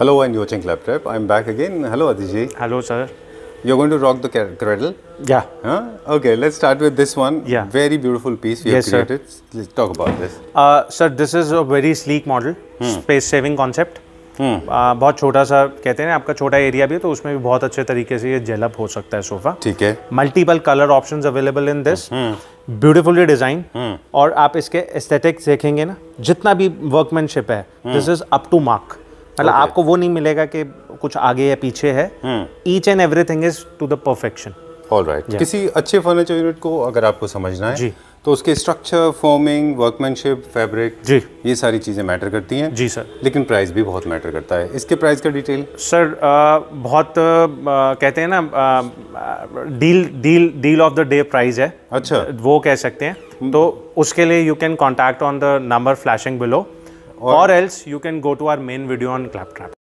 Hello and you're watching Club Trap. I'm back again. Hello Adiji. Hello sir. You're going to rock the cradle? Yeah. Huh? Okay, let's start with this one. Yeah. Very beautiful piece we yes, have created. Sir. Let's talk about this. Uh, sir, this is a very sleek model, hmm. space saving concept. Hmm. बहुत छोटा सा कहते हैं आपका छोटा area भी है तो उसमें भी बहुत अच्छे तरीके से ये जेलअप हो सकता है सोफा ठीक है multiple colour options available in this beautifully design और आप इसके एस्थेटिक्स देखेंगे ना जितना भी वर्कमैनशिप है this is up to mark मतलब okay. आपको वो नहीं मिलेगा कि कुछ आगे या पीछे है each and everything is to the perfection right किसी अच्छे फर्नीचर यूनिट को अगर आपको समझना है जी तो उसके स्ट्रक्चर फॉर्मिंग वर्कमैनशिप फैब्रिक जी ये सारी चीज़ें मैटर करती हैं जी सर लेकिन प्राइस भी बहुत मैटर करता है इसके प्राइस का डिटेल सर आ, बहुत आ, uh, कहते हैं ना deal deal deal of the day price है अच्छा वो कह सकते हैं हम्म। तो उसके लिए you can contact on the number flashing below or, or else you can go to our main video on claptrap